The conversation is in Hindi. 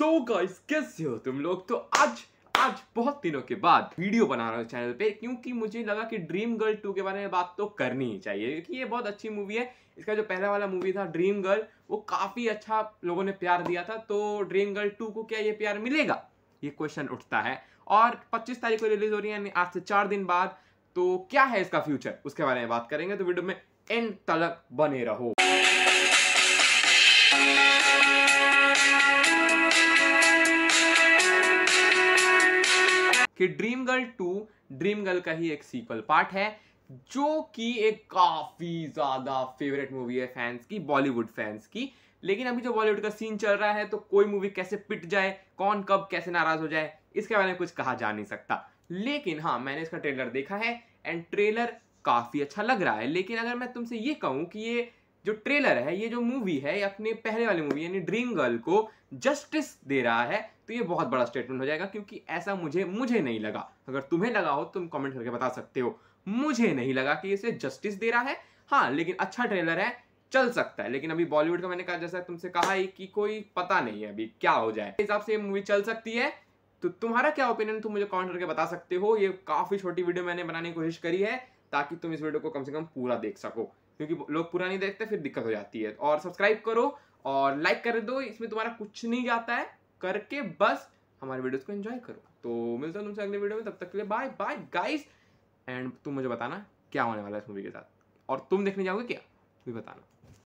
सो गाइस कैसे हो तुम लोग तो आज आज बहुत दिनों के बाद वीडियो बना रहा हूँ चैनल पे क्योंकि मुझे लगा कि ड्रीम गर्ल टू के बारे में बात तो करनी ही चाहिए क्योंकि ये बहुत अच्छी मूवी है इसका जो पहला वाला मूवी था ड्रीम गर्ल वो काफ़ी अच्छा लोगों ने प्यार दिया था तो ड्रीम गर्ल टू को क्या ये प्यार मिलेगा ये क्वेश्चन उठता है और पच्चीस तारीख को रिलीज हो रही है आज से चार दिन बाद तो क्या है इसका फ्यूचर उसके बारे में बात करेंगे तो वीडियो में एंड तलक बने रहो कि dream girl two dream girl का ही एक सीक्वल पार्ट है जो कि एक काफ़ी ज़्यादा फेवरेट मूवी है फैंस की बॉलीवुड फैंस की लेकिन अभी जो बॉलीवुड का सीन चल रहा है तो कोई मूवी कैसे पिट जाए कौन कब कैसे नाराज़ हो जाए इसके बारे में कुछ कहा जा नहीं सकता लेकिन हाँ मैंने इसका ट्रेलर देखा है एंड ट्रेलर काफ़ी अच्छा लग रहा है लेकिन अगर मैं तुमसे ये कहूँ कि ये जो ट्रेलर है ये जो मूवी है ये अपने पहले वाली मूवी यानी ड्रीम गर्ल को जस्टिस दे रहा है तो ये बहुत बड़ा स्टेटमेंट हो जाएगा क्योंकि ऐसा मुझे मुझे नहीं लगा अगर तुम्हें लगा हो तुम कमेंट करके बता सकते हो मुझे नहीं लगा कि इसे जस्टिस दे रहा है हाँ लेकिन अच्छा ट्रेलर है चल सकता है लेकिन अभी बॉलीवुड का मैंने कहा जैसा तुमसे कहा है कि कोई पता नहीं है अभी क्या हो जाए हिसाब से मूवी चल सकती है तो तुम्हारा क्या ओपिनियन तुम मुझे कमेंट करके बता सकते हो ये काफ़ी छोटी वीडियो मैंने बनाने की कोशिश करी है ताकि तुम इस वीडियो को कम से कम पूरा देख सको क्योंकि लोग पूरा नहीं देखते फिर दिक्कत हो जाती है और सब्सक्राइब करो और लाइक कर दो इसमें तुम्हारा कुछ नहीं जाता है करके बस हमारे वीडियोस को एंजॉय करो तो मिलता हूँ तुमसे अगले वीडियो में तब तक के लिए बाय बाय गाइस एंड तुम मुझे बताना क्या होने वाला है इस मूवी के साथ और तुम देखने जाओगे क्या भी बताना